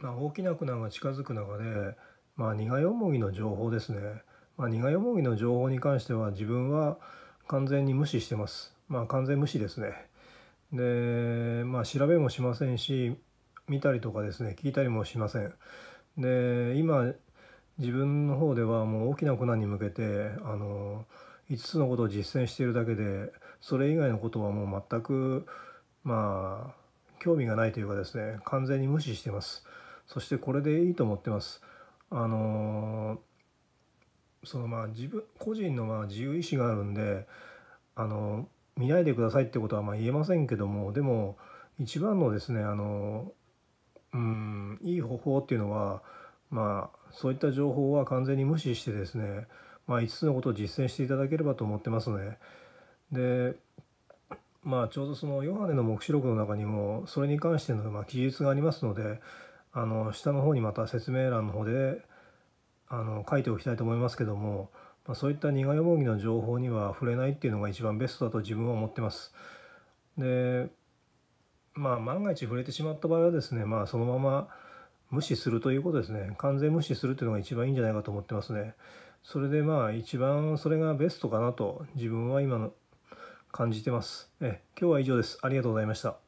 まあ、大きな苦難が近づく中で、まあ、苦い思いの情報ですね、まあ、苦い思いの情報に関しては自分は完全に無視してます、まあ、完全無視ですねで、まあ、調べもしませんし見たりとかですね聞いたりもしませんで今自分の方ではもう大きな苦難に向けてあの5つのことを実践しているだけでそれ以外のことはもう全くまあ興味がないというかですね完全に無視してます。そしてこれでいいと思ってます。あのそのまあ自分個人のまあ自由意志があるんで、あの見ないでくださいってことはまあ言えませんけどもでも一番のですねあのうんいい方法っていうのはまあそういった情報は完全に無視してですね、まあ、5つのことを実践していただければと思ってますね。でまあちょうどそのヨハネの黙示録の中にもそれに関してのま記述がありますのであの下の方にまた説明欄の方であの書いておきたいと思いますけども、まあ、そういった苦い模擬の情報には触れないっていうのが一番ベストだと自分は思ってます。でまあ万が一触れてしまった場合はですねまあそのまま無視するということですね完全無視するっていうのが一番いいんじゃないかと思ってますね。それでまあ一番それがベストかなと自分は今の感じてます。え今日は以上です。ありがとうございました。